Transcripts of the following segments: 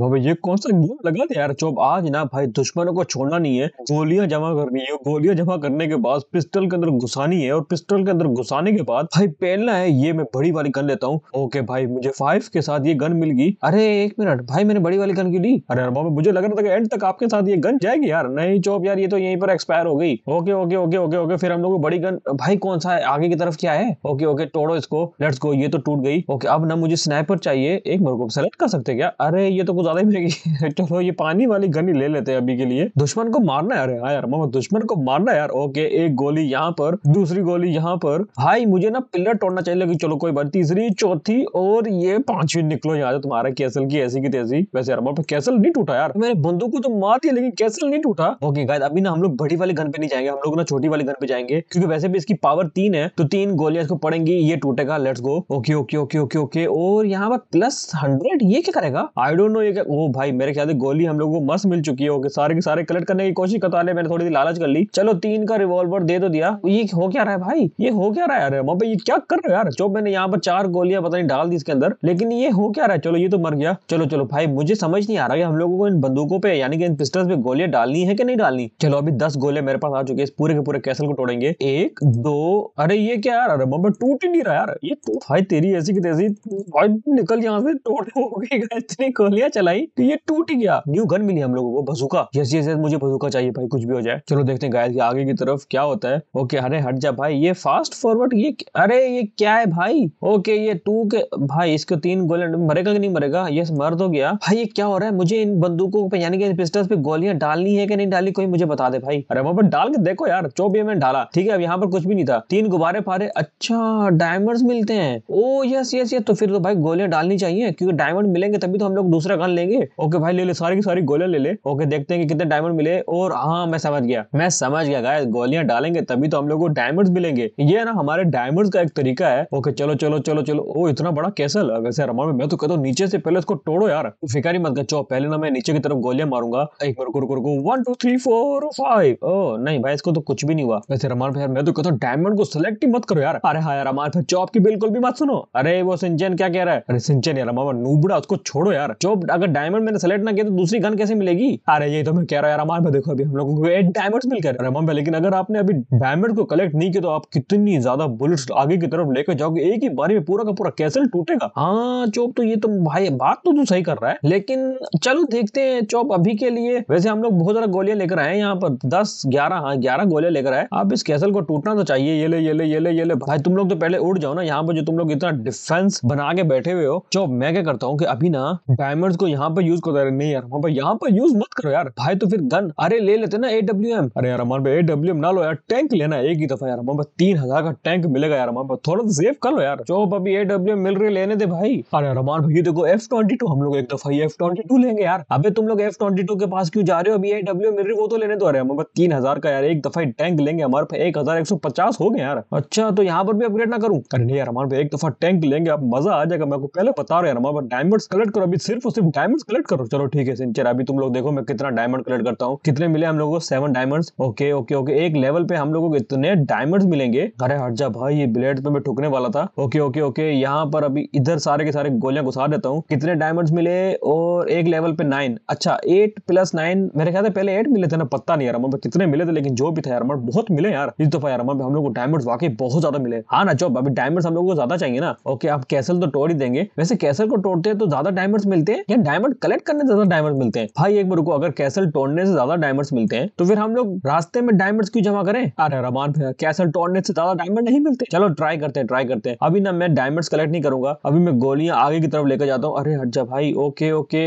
भाई ये कौन सा गेम लगा था यार चौब आज ना भाई दुश्मनों को छोड़ना नहीं है गोलियां जमा करनी है गोलियां जमा करने के बाद पिस्टल के अंदर घुसानी है और पिस्टल के अंदर घुसाने के बाद भाई पहनना है ये मैं बड़ी वाली गन लेता हूँ ओके भाई मुझे फाइव के साथ ये गन मिल गई अरे एक मिनट भाई मैंने बड़ी वाली गन की ली अरे बाबा मुझे लग रहा था एंड तक आपके साथ ये गन जाएगी यार नहीं चौब यार ये तो यहीं पर एक्सपायर हो गई okay okay okay okay okay फिर हम लोग बड़ी गन भाई कौन सा है आगे की तरफ क्या है ओके ओके तोड़ो इसको लेट्स गो ये तो टूट गई ओके अब ना मुझे स्नाइपर चाहिए एक मेरे को सेलेक्ट कर सकते क्या अरे ये तो को ज्यादा ही मिलेगी चलो ये पानी वाली गन ले लेते हैं अभी के लिए दुश्मन को मारना यार हाँ यार मामा दुश्मन को मारना यार ओके एक गोली यहाँ पर दूसरी गोली यहाँ पर हाई मुझे ना पिलर तोड़ना चाहिए कि चलो कोई बात तीसरी चौथी और ये पांचवी निकलो यहाँ से तुम्हारा कैसल की ऐसी की तेजी वैसे यार पर कैसल नहीं टूटा यार मेरे बंदूक को तो मार दिया लेकिन कैसल नहीं टूटा ओके गाइस अभी ना हम लोग बड़ी वाली गन पे नहीं जाएंगे हम लोग ना छोटी वाली गन पे जाएंगे क्योंकि वैसे भी इसकी पावर तीन है तो तीन गोलियां इसको पड़ेंगी ये टूटेगा let's go okay okay okay okay okay और यहाँ पर प्लस हंड्रेड ये क्या करेगा आई डोंट नो ये मेरे वो भाई मेरे ख्याल गोली हम लोगों को मस्त मिल चुकी है सारे के सारे कलेक्ट करने की कोशिश करता मैंने थोड़ी सी लालच कर ली चलो तीन का रिवॉल्वर दे तो दिया ये हो क्या रहा है भाई ये हो क्या रहा है यार वहां ये क्या कर रहे हो यार जो मैंने यहाँ पर चार गोलियां पता नहीं डाल दी इसके अंदर लेकिन ये हो क्या रहा है चलो ये तो मर गया चलो चलो भाई मुझे समझ नहीं आ रहा है हम लोगों को इन बंदूकों पे यानी कि इन पिस्टल पे गोलियां डालनी है कि नहीं डालनी चलो अभी दस गोले मेरे पास आ चुके हैं पूरे के पूरे कैसल को तोड़ेंगे एक दो अरे ये क्या यार अरे मम्मी टूट ही नहीं रहा यार ये टूट तो- भाई तेरी ऐसी की तेजी भाई निकल यहाँ से तोड़ हो गई इतनी गोलियां चलाई तो ये टूट गया न्यू गन मिली हम लोगों को बजूका यस यस यस मुझे बजूका चाहिए भाई कुछ भी हो जाए चलो देखते हैं गायल की आगे की तरफ क्या होता है ओके अरे हट जा भाई ये फास्ट फॉरवर्ड ये अरे ये क्या है भाई ओके ये टू के भाई इसको तीन गोले मरेगा कि नहीं मरेगा यस मर तो गया भाई ये क्या हो रहा है मुझे इन बंदूकों पे यानी कि इन पिस्टल्स पे गोलियां डालनी है कि नहीं डाली कोई मुझे बता दे भाई अरे वहां पर डाल के देखो यार चौबीस में डाला ठीक है अब यहाँ पर कुछ भी नहीं था तीन गुब्बारे फारे अच्छा डायमंड मिलते हैं ओ यस यस यस तो फिर तो भाई गोलियां डालनी चाहिए क्योंकि डायमंड मिलेंगे तभी तो हम लोग दूसरा लगान लेंगे ओके भाई ले ले सारी की सारी गोलियां ले ले ओके देखते हैं कि कितने डायमंड मिले और हाँ मैं समझ गया मैं समझ गया गाय गोलियां डालेंगे तभी तो हम लोग को डायमंड मिलेंगे ये ना हमारे डायमंड का एक तरीका है ओके चलो चलो चलो चलो ओ इतना बड़ा कैसल वैसे रमान मैं तो कहता हूँ नीचे से पहले उसको तोड़ो यार ही मत गचो पहले ना मैं नीचे की तरफ गोलियां मारूंगा एक बार रुको रुको one two three four five ओ नहीं भाई इसको तो कुछ भी नहीं हुआ वैसे रमान भाई मैं तो कहता हूँ डायमंड को सिलेक्ट ही मत करो यार अरे हाँ यार रमान भाई चौप की बिल्कुल भी मत सुनो अरे वो सिंचन क्या कह रहा है अरे सिंचन यार नूबड़ा उसको छोड़ो यार चौप अगर डायमंड मैंने सेलेक्ट ना किया तो दूसरी गन कैसे मिलेगी अरे ये तो मैं कह रहा यार हमारे देखो अभी हम लोगों को एट डायमंड मिल कर रहा लेकिन अगर आपने अभी डायमंड को कलेक्ट नहीं किया तो आप कितनी ज्यादा बुलेट्स आगे की तरफ लेकर जाओगे एक ही बारी में पूरा का पूरा कैसल टूटेगा हाँ चौप तो ये तो भाई बात तो तू सही कर रहा है लेकिन चलो देखते हैं चौप अभी के लिए वैसे हम लोग बहुत ज्यादा गोलियां लेकर आए यहाँ पर दस ग्यारह हाँ ग्यारह गोलियां लेकर आए आप इस कैसल को टूटना तो चाहिए ये ले ये ले ये ले ये ले भाई तुम लोग तो पहले उड़ जाओ ना यहाँ पर जो तुम लोग इतना डिफेंस बना के बैठे हुए हो चौप मैं क्या करता हूँ कि अभी ना डायमंड इसको यहाँ पर यूज करता रहे नहीं यार वहाँ पर यहाँ पर यूज मत करो यार भाई तो फिर गन अरे ले लेते ना एडब्ल्यू एम अरे यार हमारे पे एडब्ल्यू ना लो यार टैंक लेना एक ही दफा यार हमारे पास तीन हजार का टैंक मिलेगा यार हमारे पास थोड़ा तो सेव कर लो यार जो अभी एडब्ल्यू मिल रही लेने दे भाई अरे यार हमारे भाई देखो एफ ट्वेंटी टू हम लोग एक दफा एफ ट्वेंटी टू लेंगे यार अबे तुम लोग एफ ट्वेंटी टू के पास क्यों जा रहे हो अभी एडब्ल्यू मिल रही वो तो लेने दो अरे हमारे पास तीन हजार का यार एक दफा टैंक लेंगे हमारे पास एक हजार एक सौ पचास हो गए यार अच्छा तो यहाँ पर भी अपग्रेड ना करूँ अरे नहीं यार हमारे पास एक दफा टैंक लेंगे अब मजा आ जाएगा मैं आपको पहले बता रहा यार हमारे पास डायमंड कलेक्ट करो अभी सिर्फ और सिर्फ डायमंड कलेक्ट करो चलो ठीक है सिंचर अभी तुम लोग देखो मैं कितना डायमंड कलेक्ट करता हूँ कितने मिले हम लोगों को seven diamond okay okay okay एक लेवल पे हम लोगों को इतने डायमंड मिलेंगे अरे हट जा भाई ये ब्लेड पे मैं ठुकने वाला था ओके ओके ओके यहाँ पर अभी इधर सारे के सारे गोलियां घुसा देता हूँ कितने डायमंड मिले और एक लेवल पे नाइन अच्छा एट प्लस नाइन मेरे ख्याल पहले एट मिले थे ना पता नहीं यार कितने मिले थे लेकिन जो भी था यार बहुत मिले यार इस दफा यार हम लोग को डायमंड वाकई बहुत ज्यादा मिले हाँ ना चौप अभी डायमंड हम लोग को ज्यादा चाहिए ना ओके आप कैसल तो तोड़ ही देंगे वैसे कैसल को तोड़ते हैं तो ज्यादा डायमंड मिलते हैं या डायमंड कलेक्ट करने ज्यादा डायमंड मिलते हैं भाई एक बार रुको अगर कैसल तोड़ने से ज्यादा डायमंड मिलते हैं तो फिर हम लोग रास्ते में डायमंड क्यों जमा करें अरे रमान भैया कैसल तोड़ने से ज्यादा डायमंड नहीं मिलते चलो ट्राई करते हैं ट्राई करते हैं अभी ना मैं डायमंड कलेक्ट नहीं करूंगा अभी मैं गोलियां आगे की तरफ लेकर जाता हूँ अरे अच्छा भाई ओके ओके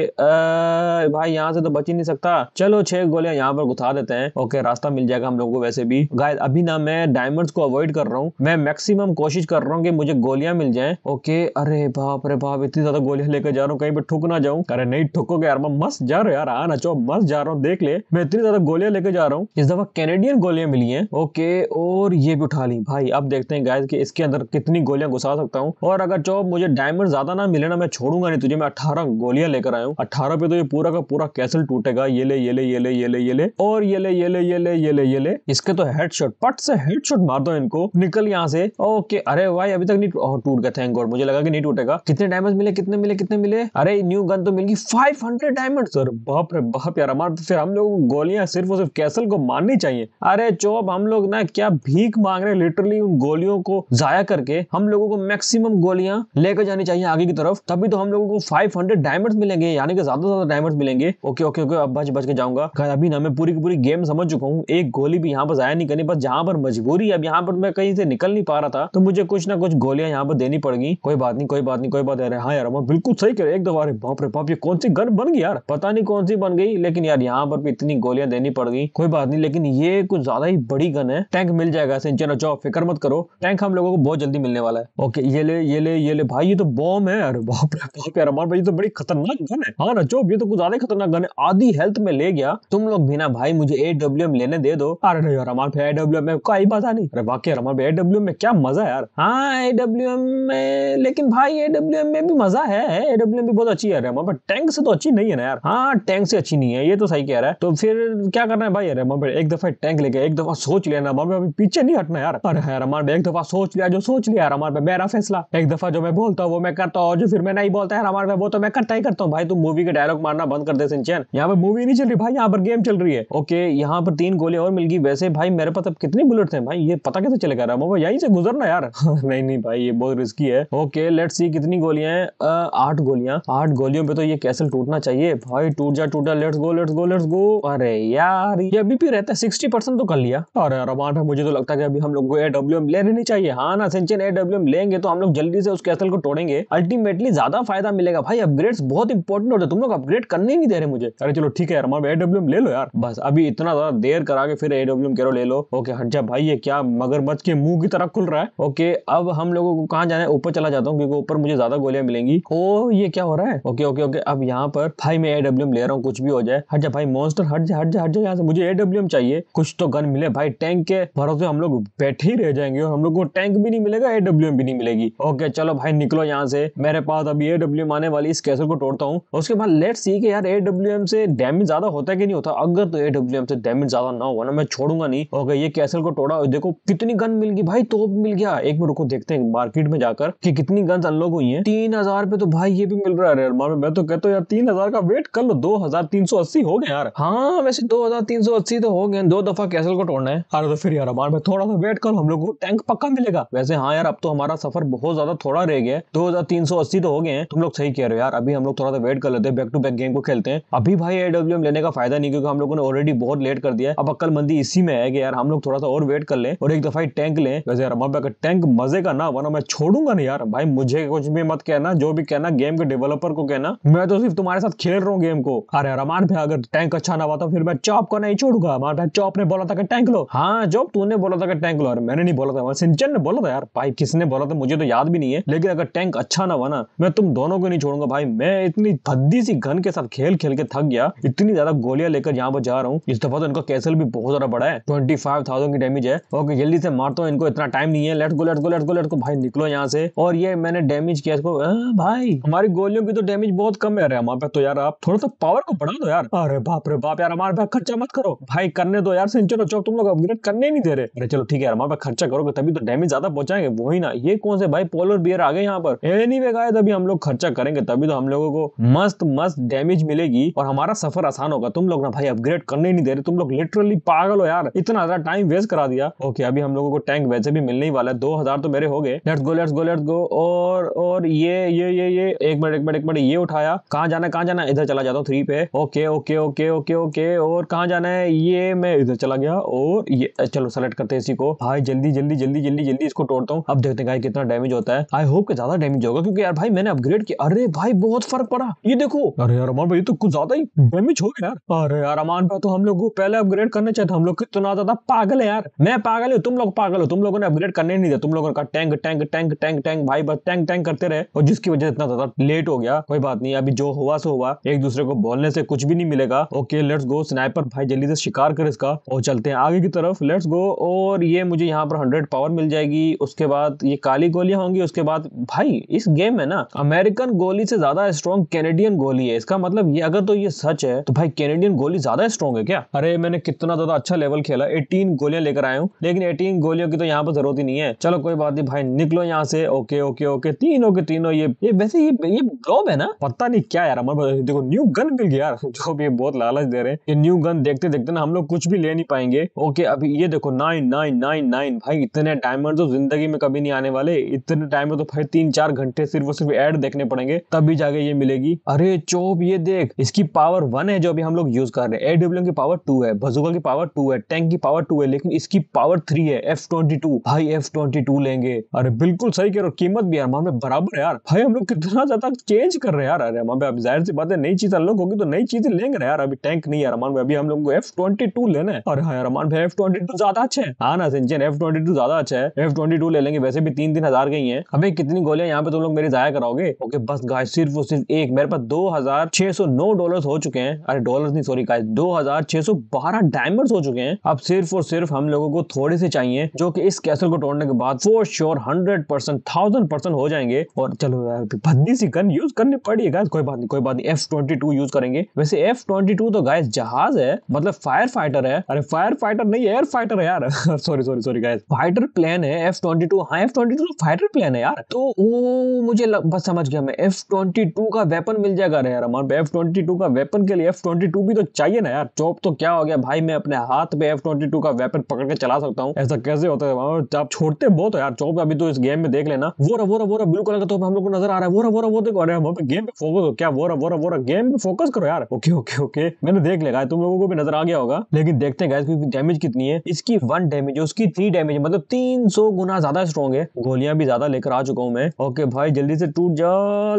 भाई यहाँ से तो बच ही नहीं सकता चलो छह गोलियां यहाँ पर घुसा देते हैं ओके रास्ता मिल जाएगा हम लोग को वैसे भी गाय अभी ना मैं डायमंड को अवॉइड कर रहा हूँ मैं मैक्सिमम कोशिश कर रहा हूँ कि मुझे गोलियां मिल जाए ओके अरे बाप रे बाप इतनी ज्यादा गोलियां लेकर जा रहा हूँ कहीं पर ठुक ना जाऊँ अरे नहीं ठुकोगे यार मैं मस्त जा रहा यार आना चो मस्त जा रहा हूँ देख ले मैं इतनी ज्यादा गोलियां लेके जा रहा हूँ इस दफा कैनेडियन गोलियां मिली है ओके और ये भी उठा ली भाई अब देखते हैं गाय की इसके अंदर कितनी गोलियां घुसा सकता हूँ और अगर चो मुझे डायमंड ज्यादा ना मिले ना मैं छोड़ूंगा नहीं तुझे मैं अठारह गोलियां लेकर आया हूँ अठारह पे तो ये पूरा का पूरा कैसल टूटेगा ये ले ये ले ये ले ये ले ये ले और ये ले ये ले ये ले ये ले ये ले इसके तो हेडशॉट पट से हेडशॉट मार दो इनको निकल यहाँ से ओके अरे भाई अभी तक नहीं टूट गया थैंक गॉड मुझे लगा कि नहीं टूटेगा कितने डायमंड मिले कितने मिले कितने मिले अरे न्यू गन तो मिल गई 500 डायमंड सर बाप रे बाप यार हमारे तो फिर हम लोगों को गोलियां सिर्फ और सिर्फ कैसल को मारनी चाहिए अरे चोप हम लोग ना क्या भीख मांग रहे लिटरली उन गोलियों को जाया करके हम लोगों को मैक्सिमम गोलियां लेकर जानी चाहिए आगे की तरफ तभी तो हम लोगों को फाइव हंड्रेड डायमंड मिलेंगे यानी कि ज्यादा से ज्यादा डायमंड मिलेंगे ओके ओके ओके अब बच बच के जाऊंगा अभी ना मैं पूरी की पूरी गेम समझ चुका हूँ एक गोली भी यहाँ पर जाया नहीं करनी बस जहाँ पर मजबूरी अब यहाँ पर मैं कहीं से निकल नहीं पा रहा था तो मुझे कुछ ना कुछ गोलियां यहाँ पर देनी पड़ेगी कोई बात नहीं कोई बात नहीं कोई बात यार हाँ यार बिल्कुल सही कर एक दफा बाप रे तो बाप ये कौन सी गन बन गई यार पता नहीं कौन सी बन गई लेकिन यार यहाँ पर भी इतनी गोलियां देनी पड़ गई कोई बात नहीं लेकिन ये कुछ ज्यादा ही बड़ी गन है टैंक मिल जाएगा सिंचन जाओ फिक्र मत करो टैंक हम लोगों को बहुत जल्दी मिलने वाला है ओके ये ले ये ले ये ले भाई ये तो बॉम्ब है अरे बाप रे बाप यार अमर भाई तो बड़ी खतरनाक गन है हाँ रचो ये तो कुछ ज्यादा खतरनाक गन है आधी हेल्थ में ले गया तुम लोग बिना भाई मुझे ए डब्ल्यू एम लेने दे दो अरे यार यार हमारे ए डब्ल्यू एम का ही पता नहीं अरे बाकी यार हमारे ए डब्ल्यू एम में क्या मजा है यार हाँ ए डब्ल्यू एम में लेकिन भाई ए डब्ल्यू एम में भी मजा है ए डब्ल्यू एम भी बहुत अच्छी है बट टैंक से तो अच्छी नहीं है ना यार हाँ टैंक से अच्छी नहीं है ये तो सही कह रहा है तो फिर क्या करना है भाई अरे मामा एक दफा टैंक लेके एक दफा सोच लिया ना मामा अभी पीछे नहीं हटना यार अरे यार हमारे एक दफा सोच लिया जो सोच लिया यार हमारे मेरा फैसला एक दफा जो मैं बोलता हूँ वो मैं करता हूँ जो फिर मैं नहीं बोलता है हमारे वो तो मैं करता ही करता हूँ भाई तुम मूवी का डायलॉग मारना बंद कर दे सिंचन यहाँ पे मूवी नहीं चल रही भाई यहाँ पर गेम चल रही है ओके यहाँ पर तीन गोली और मिल गई वैसे भाई मेरे पास अब कितनी बुलेट थे भाई ये पता कैसे चले गया मोबाइल यहीं से गुजरना यार नहीं नहीं भाई ये बहुत रिस्की है ओके लेट्स सी कितनी गोलियां हैं आठ गोलियां आठ गोलियों पे तो ये कैसल टूटना चाहिए भाई टूट जा टूट जा let's go let's go let's go अरे यार ये अभी भी रहता है सिक्सटी परसेंट तो कर लिया अरे रमान भाई मुझे तो लगता है अभी हम लोग को एडब्ल्यू ले लेनी चाहिए हाँ ना सेंचन एडब्ल्यू एम लेंगे तो हम लोग जल्दी से उस कैसल को तोड़ेंगे अल्टीमेटली ज्यादा फायदा मिलेगा भाई अपग्रेड बहुत इंपॉर्टेंट होता है तुम लोग अपग्रेड करने ही नहीं दे रहे मुझे अरे चलो ठीक है रमान भाई एडब्ल्यू ले लो यार बस अभी इतना ज्यादा देर करा के फिर एडब्ल्यू कह ले लो ओके हट जा भाई ये क्या मगरमच्छ के मुंह की तरफ खुल रहा है ओके अब हम लोगों को कहा जाना है ऊपर चला जाता हूँ क्योंकि ऊपर मुझे ज्यादा गोलियां मिलेंगी ओ ये क्या हो रहा है ओके ओके ओके अब यहाँ पर भाई मैं एडब्ल्यू ले रहा हूँ कुछ भी हो जाए हट जा भाई मॉन्स्टर हट जा हट जा हट जा यहाँ से मुझे एडब्ल्यू चाहिए कुछ तो गन मिले भाई टैंक के भरोसे हम लोग बैठे ही रह जाएंगे और हम लोग को टैंक भी नहीं मिलेगा एडब्ल्यू भी नहीं मिलेगी ओके चलो भाई निकलो यहाँ से मेरे पास अभी एडब्ल्यू आने वाली इस कैसल को तोड़ता हूँ उसके बाद लेट सी के यार एडब्ल्यू से डैमेज ज्यादा होता है कि नहीं होता अगर तो एडब्ल्यू से डैमेज ज्यादा ना हो ना मैं छोड़ूंगा नहीं ओके ये कैसल को तोड़ा और देखो कितनी गन मिल गई भाई तो मिल गया एक मिनट रुको देखते हैं मार्केट में जाकर कि कितनी गन अनलॉक हुई है तीन हजार पे तो भाई ये भी मिल रहा है मैं तो कहते हो यार तीन हजार का वेट कर लो दो हजार तीन सौ अस्सी हो गए यार हाँ वैसे दो हजार तीन सौ अस्सी तो हो गए दो दफा कैसल को तोड़ना है अरे तो फिर यार अमान थोड़ा सा वेट करो हम लोग को टैंक पक्का मिलेगा वैसे हाँ यार अब तो हमारा सफर बहुत ज्यादा थोड़ा रह गया है दो हजार तीन सौ अस्सी तो हो गए हैं तुम लोग सही कह रहे हो यार अभी हम लोग थोड़ा सा वेट कर लेते हैं बैक टू बैक गेम को खेलते हैं अभी भाई एडब्ल्यू लेने का फायदा नहीं क्योंकि हम लोगों ने ऑलरेडी बहुत लेट कर दिया है अब मंदी इसी में है कि यार हम लोग थोड़ा सा और वेट कर ले और एक दफा टैंक ले वैसे यार हमारे भाई टैंक मजे का ना वरना मैं छोड़ूंगा ना यार भाई मुझे कुछ भी मत कहना जो भी कहना गेम के डेवलपर को कहना मैं तो सिर्फ तुम्हारे साथ खेल रहा हूँ गेम को अरे रमान भाई अगर टैंक अच्छा ना हुआ तो फिर मैं चौप को नहीं छोड़ूंगा अरमान भाई चौप ने बोला था कि टैंक लो हाँ जॉब तूने बोला था कि टैंक लो अरे मैंने नहीं बोला था सिंचन ने बोला था यार भाई किसने बोला था मुझे तो याद भी नहीं है लेकिन अगर टैंक अच्छा ना हुआ ना मैं तुम दोनों को नहीं छोड़ूंगा भाई मैं इतनी भद्दी सी गन के साथ खेल खेल के थक गया इतनी ज्यादा गोलियां लेकर यहाँ पर जा रहा हूँ इस दफा तो इनका कैसल भी बहुत ज्यादा बड़ा है ट्वेंटी फाइव थाउजेंड की डैमेज है ओके जल्दी से मारता हूँ इनको इतना टाइम नहीं है let go let go let go let को भाई निकलो यहाँ से और ये मैंने डैमेज किया इसको भाई हमारी गोलियों की तो डैमेज बहुत बहुत कम है हमारे पे तो यार आप थोड़ा सा पावर को बढ़ा दो यार अरे बाप रे बाप यार हमारे पास खर्चा मत करो भाई करने दो यार सेंचुरी चौक तुम लोग अपग्रेड करने नहीं दे रहे अरे चलो ठीक है हमारे पास खर्चा करोगे तभी तो डैमेज ज्यादा पहुंचाएंगे वही ना ये कौन से भाई पोलर बियर आ गए यहाँ पर एनी वे गए तभी हम लोग खर्चा करेंगे तभी तो हम लोगों को मस्त मस्त डैमेज मिलेगी और हमारा सफर आसान होगा तुम लोग ना भाई अपग्रेड करने नहीं दे रहे तुम लोग लिटरली पागल हो यार इतना ज्यादा टाइम वेस्ट करा दिया ओके अभी हम लोगों को टैंक वैसे भी मिलने ही वाला है दो हजार तो मेरे हो गए let's go let's go let's go और और ये ये ये ये एक मिनट एक मिनट एक मिनट ये उठाया आया कहाँ जाना कहाँ जाना इधर चला जाता हूँ थ्री पे okay okay okay okay okay और कहाँ जाना है ये मैं इधर चला गया और ये चलो सेलेक्ट करते हैं इसी को भाई जल्दी जल्दी जल्दी जल्दी जल्दी इसको तोड़ता हूँ अब देखते हैं कितना डैमेज होता है आई होप के ज्यादा डैमेज होगा क्योंकि यार भाई मैंने अपग्रेड किया अरे भाई बहुत फर्क पड़ा ये देखो अरे यार अमान भाई तो कुछ ज्यादा ही डैमेज हो गया यार अरे यार अमान भाई तो हम लोग को पहले अपग्रेड करने चाहिए हम लोग कितना ज्यादा पागल है यार मैं पागल हूँ तुम लोग पागल हो तुम लोगों ने अपग्रेड करने नहीं दिया तुम लोगों का tank tank tank tank tank भाई बस टैंक टैंक करते रहे और जिसकी वजह से इतना ज्यादा लेट हो गया कोई बात नहीं अभी जो हुआ सो हुआ एक दूसरे को बोलने से कुछ भी नहीं मिलेगा ओके लेट्स गो स्नाइपर भाई जल्दी से शिकार कर इसका और चलते हैं आगे की तरफ लेट्स गो और ये मुझे यहाँ पर हंड्रेड पावर मिल जाएगी उसके बाद ये काली गोलियां होंगी उसके बाद भाई इस गेम में ना अमेरिकन गोली से ज्यादा स्ट्रॉन्ग कैनेडियन गोली है इसका मतलब ये अगर तो ये सच है तो भाई कैनेडियन गोली ज्यादा स्ट्रॉन्ग है क्या अरे मैंने कितना ज्यादा अच्छा लेवल खेला एटीन गोलियां लेकर आया हूँ लेकिन एटीन गोलियों की तो यहाँ पर जरूरत ही नहीं है चलो कोई बात नहीं भाई निकलो यहाँ से ओके ओके ओके तीनों के तीनों ये ये वैसे ये ये ग्लोब है ना पता नहीं क्या यार पास देखो न्यू गन मिल गया यार जो भी बहुत लालच दे रहे हैं ये न्यू गन देखते देखते ना हम लोग कुछ भी ले नहीं पाएंगे ओके अभी ये देखो नाइन नाइन नाइन नाइन भाई इतने डायमंड तो जिंदगी में कभी नहीं आने वाले इतने टाइम तो भाई तीन चार घंटे सिर्फ सिर्फ एड देखने पड़ेंगे तभी जाके ये मिलेगी अरे चोप ये देख इसकी पावर वन है जो अभी हम लोग यूज कर रहे हैं एडब्ल्यू की पावर टू है बजूका की पावर टू है टैंक की पावर टू है लेकिन इसकी पावर थ्री है एफ ट्वेंटी टू भाई एफ ट्वेंटी टू लेंगे अरे बिल्कुल सही कह रहे हो कीमत भी यार मामले बराबर है यार भाई हम लोग कितना ज्यादा चेंज कर रहे हैं यार रहा है वहाँ पे अब जाहिर सी बात है नई चीज अनलॉक होगी तो नई चीजें लेंगे ना यार अभी टैंक नहीं है रमान भाई अभी हम लोग को एफ ट्वेंटी टू लेना है और हाँ रमान भाई एफ ट्वेंटी टू ज्यादा अच्छा है हाँ ना सिंचन एफ ट्वेंटी टू ज्यादा अच्छा है एफ ट्वेंटी टू ले लेंगे वैसे भी तीन तीन हजार गई है अभी कितनी गोलियां यहाँ पे तुम लोग मेरी जाया कराओगे ओके बस गाय सिर्फ और सिर्फ एक मेरे पास दो हजार छह सौ नौ डॉलर हो चुके हैं अरे डॉलर नहीं सॉरी गाय दो हजार छह सौ बारह डायमंड हो चुके हैं अब सिर्फ और सिर्फ हम लोगों को थोड़े से चाहिए जो कि इस कैसल को तोड़ने के बाद for sure hundred percent thousand percent हो जाएंगे और चलो यार भद्दी सी गन यूज करनी पड़ी गाइस कोई बात नहीं कोई बात नहीं एफ ट्वेंटी टू यूज करेंगे वैसे एफ ट्वेंटी टू तो गाइस जहाज है मतलब फायर फाइटर है अरे फायर फाइटर नहीं एयर फाइटर है यार sorry sorry sorry guys fighter plane है एफ ट्वेंटी टू हाँ एफ ट्वेंटी टू तो फाइटर प्लेन है यार तो वो मुझे लग, बस समझ गया मैं एफ ट्वेंटी टू का वेपन मिल जाएगा यार हमारे एफ ट्वेंटी टू का वेपन के लिए एफ ट्वेंटी टू भी तो चाहिए ना यार चौप तो क्या हो गया भाई मैं अपने हाथ में एफ ट्वेंटी टू का वेपन पकड़ के चला सकता हूँ ऐसा कैसे होता है आप छोड़ते बहुत यार चौप अभी तो इस गेम में देख लेना वो रहा वो रहा वो रहा ब्लू कलर का तो हम लोग को नजर आ रहा है वो रहा वो रहा वो देखो अरे हम गेम पे फोकस क्या वो रहा वो रहा वो रहा गेम पे फोकस करो यार ओके ओके ओके मैंने देख लेगा तुम लोगों को भी नजर आ गया होगा लेकिन देखते हैं क्योंकि डैमेज कितनी है इसकी वन डैमेज है उसकी थ्री डैमेज मतलब तीन सौ गुना ज्यादा स्ट्रॉन्ग है गोलियां भी ज्यादा लेकर आ चुका हूँ मैं ओके भाई जल्दी से टूट जा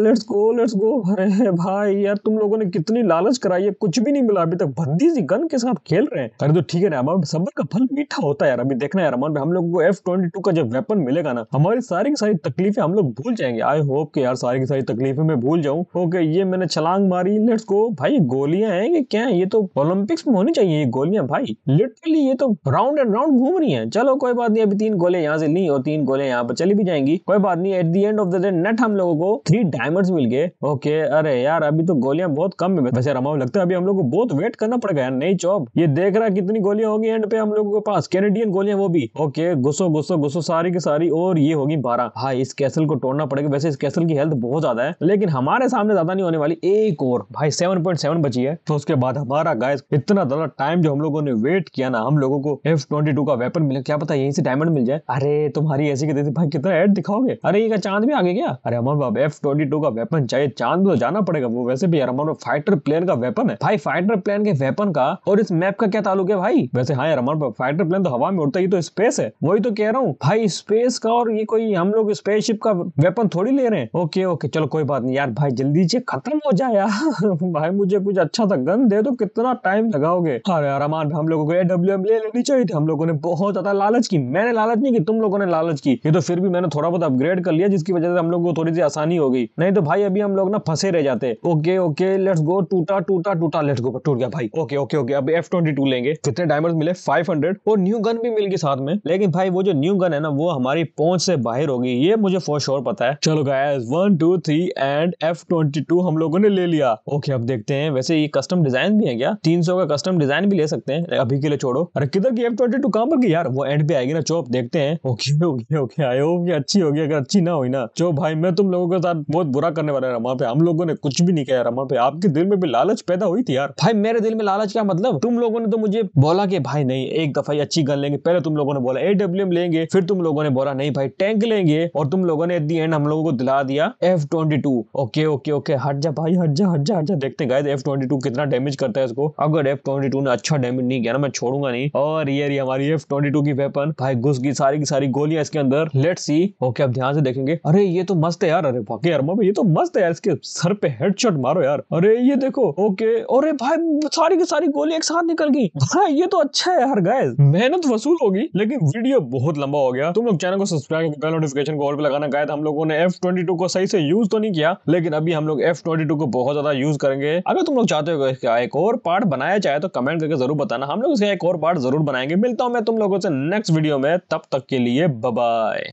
लेट्स गो लेट्स गो अरे भाई यार तुम लोगों ने कितनी लालच कराई है कुछ भी नहीं मिला अभी तक भद्दी सी गन के साथ खेल रहे हैं अरे तो ठीक है ना अमन सबर का फल मीठा होता है यार अभी देखना यार हम लोग को एफ ट्वेंटी टू का जब वेपन मिलेगा ना हमारी सारी की सारी तकलीफें हम लोग भूल जाएंगे आई होप के यार सारी की सारी तकलीफें मैं भूल जाऊँ ओके ये मैंने छलांग मारी लेट्स गो भाई गोलियां हैं कि क्या है ये तो ओलंपिक्स में होनी चाहिए ये गोलियां भाई लिटरली ये तो राउंड एंड राउंड घूम रही हैं चलो कोई बात नहीं अभी तीन गोले यहाँ से ली और तीन गोले यहाँ पर चली भी जाएंगी कोई बात नहीं at the end of the day नेट हम लोगों को थ्री डायमंड मिल गए ओके अरे यार अभी तो गोलियां बहुत कम है वैसे रमाओ लगता है अभी हम लोग को बहुत वेट करना पड़ गया नई चौब ये देख रहा कितनी गोलियां होगी एंड पे हम लोगों के पास कैनेडियन गोलियां वो भी ओके गुस्सो गुस्सो गुस्सो सारी की सारी और ये होगी बारह हाँ इस कैसल को तोड़ना पड़ेगा वैसे इस कैसल की हेल्थ बहुत ज्यादा है लेकिन हमारे सामने सामने ज्यादा नहीं होने वाली एक और भाई सेवन पॉइंट सेवन बची है तो उसके बाद हमारा गाइस इतना ज्यादा टाइम जो हम लोगों ने वेट किया ना हम लोगों को एफ ट्वेंटी टू का वेपन मिले क्या पता यहीं से डायमंड मिल जाए अरे तुम्हारी ऐसी कहते भाई कितना एड दिखाओगे अरे ये का चांद भी आगे क्या अरे अमर बाब एफ ट्वेंटी टू का वेपन चाहिए चांद तो जाना पड़ेगा वो वैसे भी यार हमारा फाइटर प्लेन का वेपन है भाई फाइटर प्लेन के वेपन का और इस मैप का क्या ताल्लुक है भाई वैसे हाँ यार हमारे फाइटर प्लेन तो हवा में उड़ता है ये तो स्पेस है वही तो कह रहा हूँ भाई स्पेस का और ये कोई हम लोग स्पेसशिप का वेपन थोड़ी ले रहे हैं ओके ओके चलो कोई बात नहीं यार भाई जल्दी दीजिए खत्म हो जाया भाई मुझे कुछ अच्छा सा गन दे दो कितना टाइम लगाओगे अरे यार अमान हम लोगों को ए डब्ल्यू एम ले लेनी चाहिए थी हम लोगों ने बहुत ज्यादा लालच की मैंने लालच नहीं की तुम लोगों ने लालच की ये तो फिर भी मैंने थोड़ा बहुत अपग्रेड कर लिया जिसकी वजह से हम लोग को थोड़ी सी आसानी हो गई नहीं तो भाई अभी हम लोग ना फंसे रह जाते ओके ओके लेट्स गो टूटा टूटा टूटा लेट्स गो टूट गया भाई ओके ओके ओके अब एफ ट्वेंटी टू लेंगे कितने डायमंड मिले फाइव हंड्रेड और न्यू गन भी मिल गई साथ में लेकिन भाई वो जो न्यू गन है ना वो हमारी पहुंच से बाहर होगी ये मुझे फॉर श्योर पता है चलो guy one two three and F twenty forty two हम लोगों ने ले लिया ओके अब देखते हैं वैसे ये कस्टम डिजाइन भी है क्या तीन सौ का कस्टम डिजाइन भी ले सकते हैं अभी के लिए छोड़ो अरे किधर की एफ ट्वेंटी टू कहाँ पर गई यार वो एंड पे आएगी ना चोप देखते हैं okay okay okay I hope अच्छी होगी अगर अच्छी ना हुई ना चो भाई मैं तुम लोगों के साथ बहुत बुरा करने वाला रमा पे हम लोगों ने कुछ भी नहीं किया रमा पे आपके दिल में भी लालच पैदा हुई थी यार भाई मेरे दिल में लालच क्या मतलब तुम लोगों ने तो मुझे बोला कि भाई नहीं एक दफा ही अच्छी गन लेंगे पहले तुम लोगों ने बोला ए डब्ल्यू लेंगे फिर तुम लोगों ने बोला नहीं भाई टैंक लेंगे और तुम लोगों ने एट दी एंड हम लोगों को दिला दिया F twenty two okay okay okay okay हट जा भाई हट जा हट जा हट जा देखते गए एफ ट्वेंटी टू कितना डैमेज करता है इसको अगर एफ ट्वेंटी टू ने अच्छा डैमेज नहीं किया ना मैं छोड़ूंगा नहीं और ये रही हमारी एफ ट्वेंटी टू की वेपन भाई घुस गई सारी की सारी गोलियां इसके अंदर लेट सी ओके अब ध्यान से देखेंगे अरे ये तो मस्त है यार अरे बाकी अरमा ये तो मस्त है यार इसके सर पे हेडशॉट मारो यार अरे ये देखो ओके अरे भाई सारी की सारी गोली एक साथ निकल गई हाँ ये तो अच्छा है यार गाय मेहनत वसूल होगी लेकिन वीडियो बहुत लंबा हो गया तुम लोग चैनल को सब्सक्राइब बेल नोटिफिकेशन को ऑल पे लगाना गाय हम लोगों ने एफ ट्वेंटी टू को सही से यूज तो नहीं किया लेकिन अभी हम लोग एफ ट्वेंटी टू को बहुत ज्यादा यूज करेंगे अगर तुम लोग चाहते हो इसका एक और पार्ट बनाया चाहे तो कमेंट करके जरूर बताना हम लोग इसका एक और पार्ट जरूर बनाएंगे मिलता हूं मैं तुम लोगों से नेक्स्ट वीडियो में तब तक के लिए बाय